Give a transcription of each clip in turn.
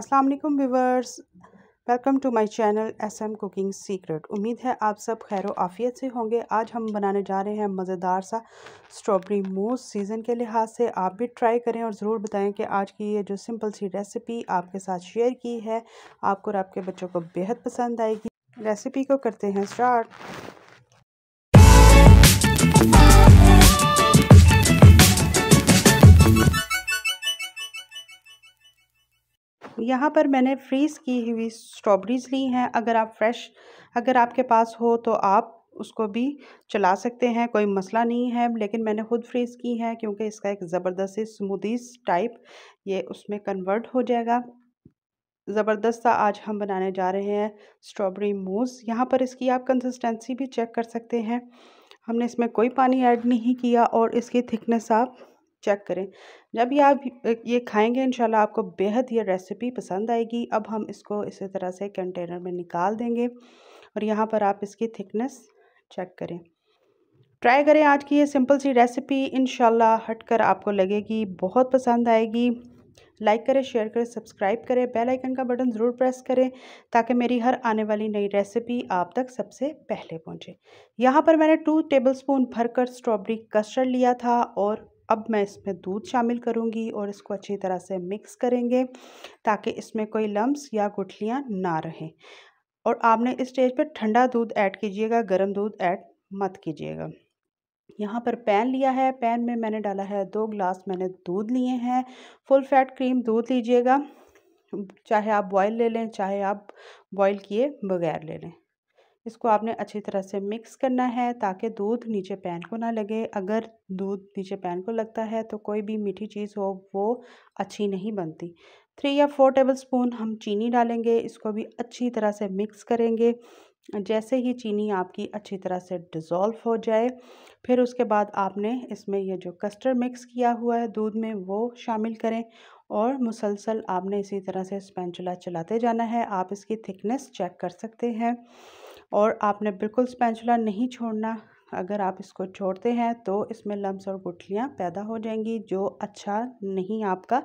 अस्सलाम वालेकुम viewers welcome to my channel SM cooking secret उम्मीद है आप सब खैर आफ़ियत से होंगे आज हम बनाने जा रहे हैं मज़ेदार सा स्ट्रॉबेरी मूस सीज़न के लिहाज से आप भी ट्राई करें और ज़रूर बताएं कि आज की ये जो सिंपल सी रेसिपी आपके साथ शेयर की है आपको और आपके बच्चों को बेहद पसंद आएगी रेसिपी को करते हैं स्टार्ट यहाँ पर मैंने फ्रीज़ की हुई स्ट्रॉबेरीज़ ली हैं अगर आप फ्रेश अगर आपके पास हो तो आप उसको भी चला सकते हैं कोई मसला नहीं है लेकिन मैंने ख़ुद फ्रीज़ की है क्योंकि इसका एक ज़बरदस्त स्मूदीज़ टाइप ये उसमें कन्वर्ट हो जाएगा ज़बरदस्त सा आज हम बनाने जा रहे हैं स्ट्रॉबेरी मूस यहाँ पर इसकी आप कंसिस्टेंसी भी चेक कर सकते हैं हमने इसमें कोई पानी ऐड नहीं किया और इसकी थिकनेस आप चेक करें जब ये आप ये खाएंगे इंशाल्लाह आपको बेहद ये रेसिपी पसंद आएगी अब हम इसको इसी तरह से कंटेनर में निकाल देंगे और यहाँ पर आप इसकी थिकनेस चेक करें ट्राई करें आज की ये सिंपल सी रेसिपी इनशाला हट कर आपको लगेगी बहुत पसंद आएगी लाइक करें शेयर करें सब्सक्राइब करें बेल आइकन का बटन ज़रूर प्रेस करें ताकि मेरी हर आने वाली नई रेसिपी आप तक सबसे पहले पहुंचे यहाँ पर मैंने टू टेबलस्पून भरकर स्ट्रॉबेरी कस्टर्ड लिया था और अब मैं इसमें दूध शामिल करूँगी और इसको अच्छी तरह से मिक्स करेंगे ताकि इसमें कोई लम्ब या गुठलियाँ ना रहें और आपने इस स्टेज पर ठंडा दूध ऐड कीजिएगा गर्म दूध ऐड मत कीजिएगा यहाँ पर पैन लिया है पैन में मैंने डाला है दो ग्लास मैंने दूध लिए हैं फुल फैट क्रीम दूध लीजिएगा चाहे आप बॉईल ले लें चाहे आप बॉईल किए बगैर ले लें इसको आपने अच्छी तरह से मिक्स करना है ताकि दूध नीचे पैन को ना लगे अगर दूध नीचे पैन को लगता है तो कोई भी मीठी चीज़ हो वो अच्छी नहीं बनती थ्री या फोर टेबल स्पून हम चीनी डालेंगे इसको भी अच्छी तरह से मिक्स करेंगे जैसे ही चीनी आपकी अच्छी तरह से डिज़ोल्व हो जाए फिर उसके बाद आपने इसमें यह जो कस्टर्ड मिक्स किया हुआ है दूध में वो शामिल करें और मुसलसल आपने इसी तरह से स्पेंचुला चलाते जाना है आप इसकी थिकनेस चेक कर सकते हैं और आपने बिल्कुल स्पैचुला नहीं छोड़ना अगर आप इसको छोड़ते हैं तो इसमें लम्स और गुठलियाँ पैदा हो जाएंगी जो अच्छा नहीं आपका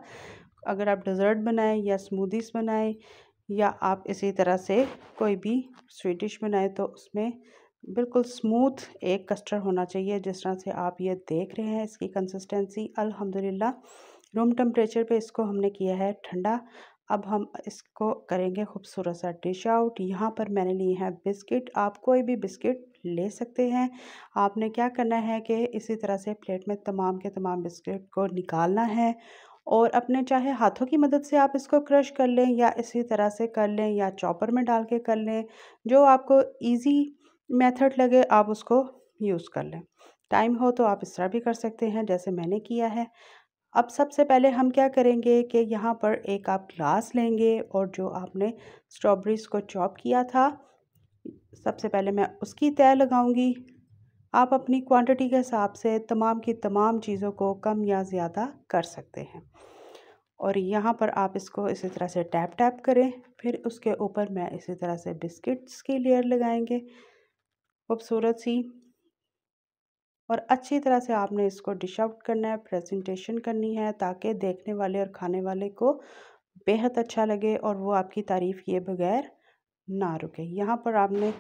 अगर आप डिज़र्ट बनाएं या स्मूदीज़ बनाएं या आप इसी तरह से कोई भी स्वीट डिश बनाएं तो उसमें बिल्कुल स्मूथ एक कस्टर्ड होना चाहिए जिस तरह से आप ये देख रहे हैं इसकी कंसिस्टेंसी अलहमदिल्ला रूम टेम्परेचर पे इसको हमने किया है ठंडा अब हम इसको करेंगे खूबसूरत सा डिश आउट यहाँ पर मैंने लिए हैं बिस्किट आप कोई भी बिस्किट ले सकते हैं आपने क्या करना है कि इसी तरह से प्लेट में तमाम के तमाम बिस्किट को निकालना है और अपने चाहे हाथों की मदद से आप इसको क्रश कर लें या इसी तरह से कर लें या चॉपर में डाल के कर लें जो आपको ईजी मेथड लगे आप उसको यूज़ कर लें टाइम हो तो आप इस तरह भी कर सकते हैं जैसे मैंने किया है अब सबसे पहले हम क्या करेंगे कि यहाँ पर एक आप ग्लास लेंगे और जो आपने स्ट्रॉबेरीज को चॉप किया था सबसे पहले मैं उसकी तय लगाऊंगी आप अपनी क्वांटिटी के हिसाब से तमाम की तमाम चीज़ों को कम या ज़्यादा कर सकते हैं और यहाँ पर आप इसको इसी तरह से टैप टैप करें फिर उसके ऊपर मैं इसी तरह से बिस्किट्स की लेयर लगाएंगे खूबसूरत सी और अच्छी तरह से आपने इसको डिश आउट करना है प्रेजेंटेशन करनी है ताकि देखने वाले और खाने वाले को बेहद अच्छा लगे और वो आपकी तारीफ़ किए बगैर ना रुके यहाँ पर आपने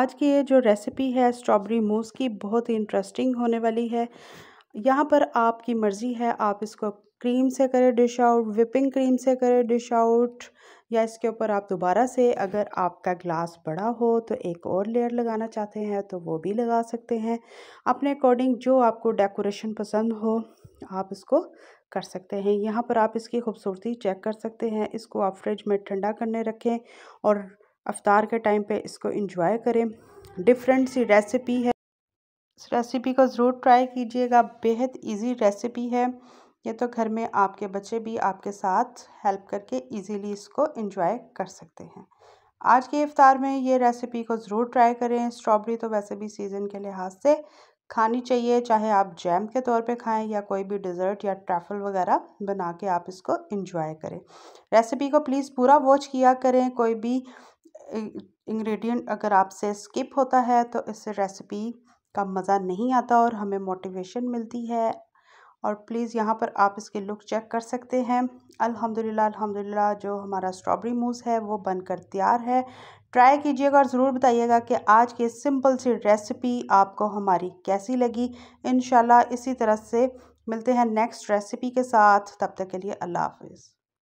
आज की ये जो रेसिपी है स्ट्रॉबेरी मूस की बहुत ही इंटरेस्टिंग होने वाली है यहाँ पर आपकी मर्ज़ी है आप इसको क्रीम से करें डिश आउट विपिंग क्रीम से करें डिश आउट या इसके ऊपर आप दोबारा से अगर आपका ग्लास बड़ा हो तो एक और लेयर लगाना चाहते हैं तो वो भी लगा सकते हैं अपने अकॉर्डिंग जो आपको डेकोरेशन पसंद हो आप इसको कर सकते हैं यहाँ पर आप इसकी खूबसूरती चेक कर सकते हैं इसको आप फ्रिज में ठंडा करने रखें और अफ्तार के टाइम पे इसको इंजॉय करें डिफरेंट सी रेसिपी है इस रेसिपी को ज़रूर ट्राई कीजिएगा बेहद इजी रेसिपी है ये तो घर में आपके बच्चे भी आपके साथ हेल्प करके इजीली इसको इंजॉय कर सकते हैं आज के इफ़ार में ये रेसिपी को ज़रूर ट्राई करें स्ट्रॉबेरी तो वैसे भी सीज़न के लिहाज से खानी चाहिए चाहे आप जैम के तौर पे खाएं या कोई भी डिज़र्ट या ट्रैफल वगैरह बना के आप इसको इंजॉय करें रेसिपी को प्लीज़ पूरा वॉच किया करें कोई भी इंग्रेडिएंट अगर आपसे स्किप होता है तो इससे रेसिपी का मज़ा नहीं आता और हमें मोटिवेशन मिलती है और प्लीज़ यहाँ पर आप इसके लुक चेक कर सकते हैं अल्हम्दुलिल्लाह अल्हम्दुलिल्लाह जो हमारा स्ट्रॉबेरी मूस है वो बनकर तैयार है ट्राई कीजिएगा और ज़रूर बताइएगा कि आज की सिंपल सी रेसिपी आपको हमारी कैसी लगी इन इसी तरह से मिलते हैं नेक्स्ट रेसिपी के साथ तब तक के लिए अल्लाह हाफिज़